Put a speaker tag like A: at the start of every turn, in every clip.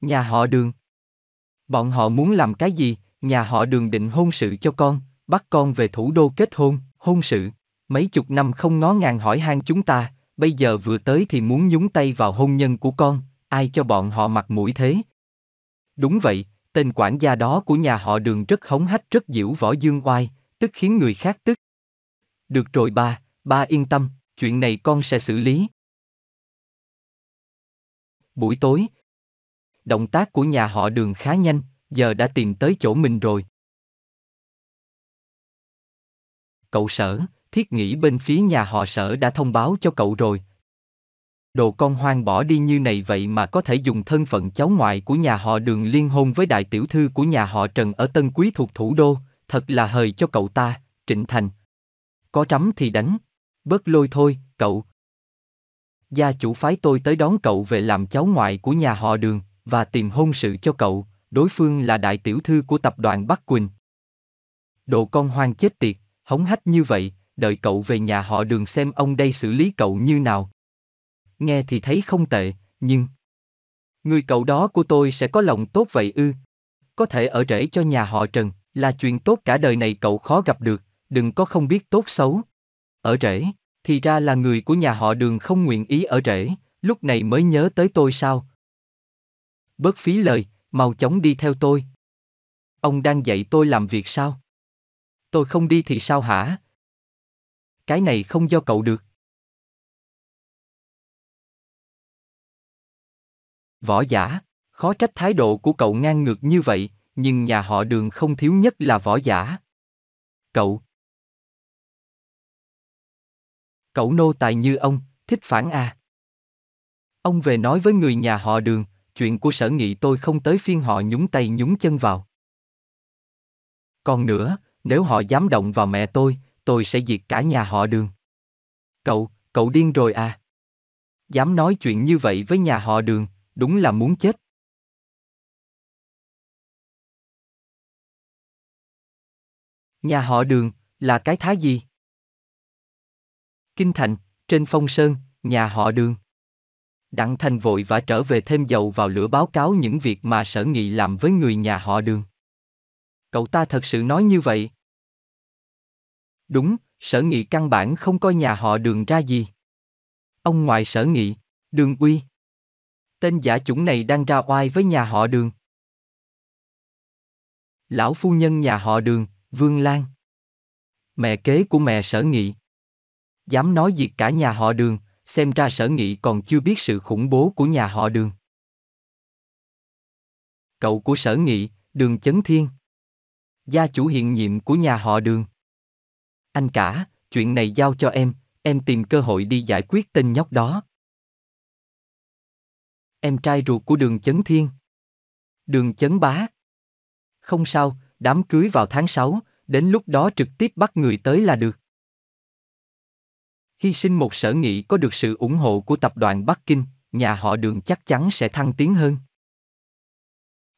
A: Nhà họ đường. Bọn họ muốn làm cái gì, nhà họ đường định hôn sự cho con, bắt con về thủ đô kết hôn, hôn sự. Mấy chục năm không ngó ngàng hỏi han chúng ta, bây giờ vừa tới thì muốn nhúng tay vào hôn nhân của con, ai cho bọn họ mặt mũi thế? Đúng vậy, tên quản gia đó của nhà họ đường rất hống hách rất diễu võ dương oai, tức khiến người khác tức. Được rồi ba, ba yên tâm, chuyện này con sẽ xử lý. Buổi tối, Động tác của nhà họ đường khá nhanh, giờ đã tìm tới chỗ mình rồi. Cậu sở, thiết nghĩ bên phía nhà họ sở đã thông báo cho cậu rồi. Đồ con hoang bỏ đi như này vậy mà có thể dùng thân phận cháu ngoại của nhà họ đường liên hôn với đại tiểu thư của nhà họ Trần ở Tân Quý thuộc thủ đô, thật là hời cho cậu ta, Trịnh Thành. Có trắm thì đánh, bớt lôi thôi, cậu. Gia chủ phái tôi tới đón cậu về làm cháu ngoại của nhà họ đường và tìm hôn sự cho cậu, đối phương là đại tiểu thư của tập đoàn Bắc Quỳnh. Độ con hoang chết tiệt, hống hách như vậy, đợi cậu về nhà họ đường xem ông đây xử lý cậu như nào. Nghe thì thấy không tệ, nhưng... Người cậu đó của tôi sẽ có lòng tốt vậy ư. Có thể ở rể cho nhà họ Trần, là chuyện tốt cả đời này cậu khó gặp được, đừng có không biết tốt xấu. Ở rể thì ra là người của nhà họ đường không nguyện ý ở rể lúc này mới nhớ tới tôi sao, bớt phí lời, mau chóng đi theo tôi. Ông đang dạy tôi làm việc sao? Tôi không đi thì sao hả? Cái này không do cậu được. Võ giả, khó trách thái độ của cậu ngang ngược như vậy, nhưng nhà họ đường không thiếu nhất là võ giả. Cậu. Cậu nô tài như ông, thích phản à. Ông về nói với người nhà họ đường, chuyện của sở nghị tôi không tới phiên họ nhúng tay nhúng chân vào. Còn nữa, nếu họ dám động vào mẹ tôi, tôi sẽ diệt cả nhà họ đường. Cậu, cậu điên rồi à? Dám nói chuyện như vậy với nhà họ đường, đúng là muốn chết. Nhà họ đường, là cái thái gì? Kinh Thành, trên phong sơn, nhà họ đường. Đặng Thành vội vã trở về thêm dầu vào lửa báo cáo những việc mà sở nghị làm với người nhà họ đường. Cậu ta thật sự nói như vậy. Đúng, sở nghị căn bản không coi nhà họ đường ra gì. Ông ngoại sở nghị, đường uy. Tên giả chủng này đang ra oai với nhà họ đường. Lão phu nhân nhà họ đường, Vương Lan. Mẹ kế của mẹ sở nghị. Dám nói diệt cả nhà họ đường, xem ra sở nghị còn chưa biết sự khủng bố của nhà họ đường. Cậu của sở nghị, đường chấn thiên. Gia chủ hiện nhiệm của nhà họ đường. Anh cả, chuyện này giao cho em, em tìm cơ hội đi giải quyết tên nhóc đó. Em trai ruột của đường chấn thiên. Đường chấn bá. Không sao, đám cưới vào tháng 6, đến lúc đó trực tiếp bắt người tới là được hy sinh một sở nghị có được sự ủng hộ của tập đoàn Bắc Kinh, nhà họ đường chắc chắn sẽ thăng tiến hơn.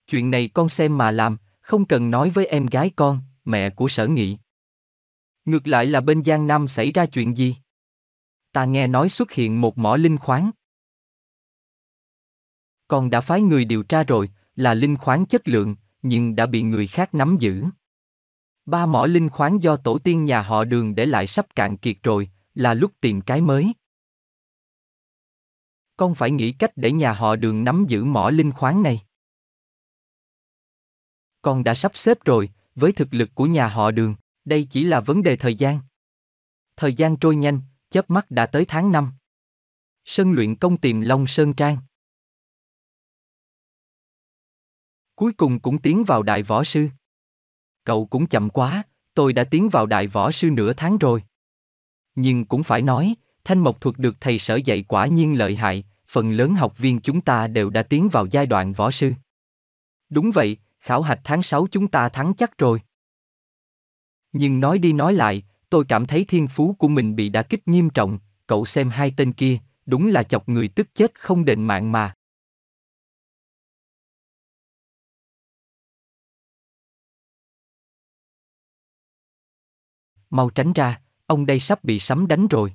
A: Chuyện này con xem mà làm, không cần nói với em gái con, mẹ của sở nghị. Ngược lại là bên Giang Nam xảy ra chuyện gì? Ta nghe nói xuất hiện một mỏ linh khoáng. Con đã phái người điều tra rồi, là linh khoáng chất lượng, nhưng đã bị người khác nắm giữ. Ba mỏ linh khoáng do tổ tiên nhà họ đường để lại sắp cạn kiệt rồi, là lúc tìm cái mới. Con phải nghĩ cách để nhà họ đường nắm giữ mỏ linh khoáng này. Con đã sắp xếp rồi, với thực lực của nhà họ đường, đây chỉ là vấn đề thời gian. Thời gian trôi nhanh, chớp mắt đã tới tháng 5. Sân luyện công tìm Long Sơn Trang. Cuối cùng cũng tiến vào đại võ sư. Cậu cũng chậm quá, tôi đã tiến vào đại võ sư nửa tháng rồi. Nhưng cũng phải nói, thanh mộc thuật được thầy sở dạy quả nhiên lợi hại, phần lớn học viên chúng ta đều đã tiến vào giai đoạn võ sư. Đúng vậy, khảo hạch tháng 6 chúng ta thắng chắc rồi. Nhưng nói đi nói lại, tôi cảm thấy thiên phú của mình bị đả kích nghiêm trọng, cậu xem hai tên kia, đúng là chọc người tức chết không đền mạng mà. Mau tránh ra, ông đây sắp bị sấm đánh rồi.